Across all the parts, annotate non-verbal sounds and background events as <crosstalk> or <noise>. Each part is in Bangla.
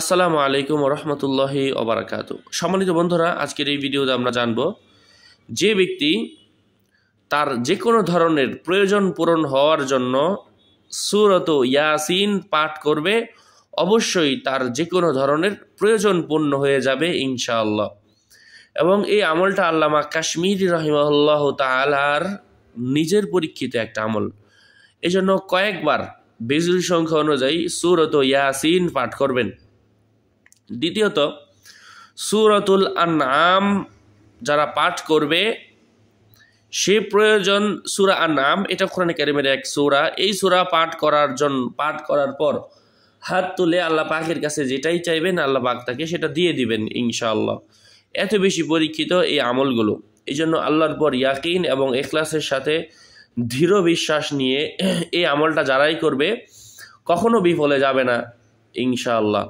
আসসালামু আলাইকুম রহমতুল্লাহি অবরাকাত সম্মানিত বন্ধুরা আজকের এই ভিডিওতে আমরা জানব যে ব্যক্তি তার যে কোনো ধরনের প্রয়োজন পূরণ হওয়ার জন্য সুরত ইয়াসিন পাঠ করবে অবশ্যই তার যে কোনো ধরনের প্রয়োজন পূর্ণ হয়ে যাবে ইনশাআল্লাহ এবং এই আমলটা আল্লামা কাশ্মীর রহিমাল্লাহ তালার নিজের পরীক্ষিত একটা আমল এজন্য কয়েকবার বেজুরি সংখ্যা অনুযায়ী সুরত ইয়াসিন পাঠ করবেন দ্বিতীয়ত সুরতুল আনাম যারা পাঠ করবে সে প্রয়োজন সুরা আর নাম এটা কোরআন কারিমের এক সুরা এই সুরা পাঠ করার জন্য পাঠ করার পর হাত তুলে আল্লাহ পাকের কাছে যেটাই চাইবেন আল্লাহ পাক তাকে সেটা দিয়ে দিবেন ইনশাআল্লাহ এত বেশি পরীক্ষিত এই আমলগুলো এই জন্য আল্লাহর পর ইয়াকিন এবং এখলাসের সাথে দৃঢ় বিশ্বাস নিয়ে <clears throat> এই আমলটা যারাই করবে কখনো বিফলে যাবে না ইনশাআল্লাহ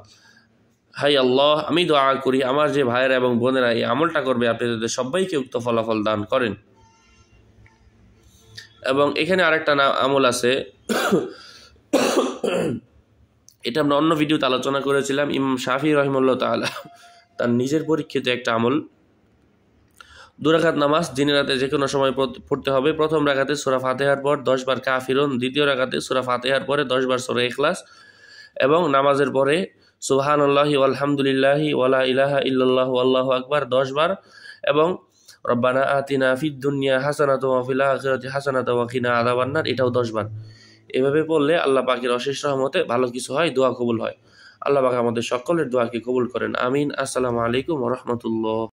হাই আল্লাহ আমি দোয়া করি আমার যে ভাইয়েরা এবং বোনেরা এই আমলটা করবে আপনি তাদের সবাইকে উক্ত ফলাফল দান করেন এবং এখানে আরেকটা আমল আছে এটা আমরা অন্য ভিডিওতে আলোচনা করেছিলাম ইম শাফি রহিমুল্লা তালা তার নিজের পরীক্ষিত একটা আমল দুরাখাত নামাজ দিনে রাতে যে কোনো সময় পড়তে হবে প্রথম রাখাতে সোরা ফাতেহার পর দশবার কাফিরন দ্বিতীয় রাখাতে সোরা ফাতেহার পরে দশবার সোরা এখলাস এবং নামাজের পরে সুবাহান আল্লাহি আলহামদুলিল্লাহি ওয়ালা ইলাহা ইল্লাহ আল্লাহ আকবার দশবার এবং রব্বানা আতিনা ফিদ দুনিয়া হাসানাত ওয়াফিল আখিরাতি হাসানাত ওয়াকিনা আদাবান্নার এটাও দশবার এভাবে পড়লে আল্লাহ পাকের অশেষ রহমতে ভালো কিছু হয় দোয়া কবুল হয় আল্লাহ পাক আমাদের সকলের দোয়াকে কবুল করেন আমিন আসসালামু আলাইকুম রহমতুল্লাহ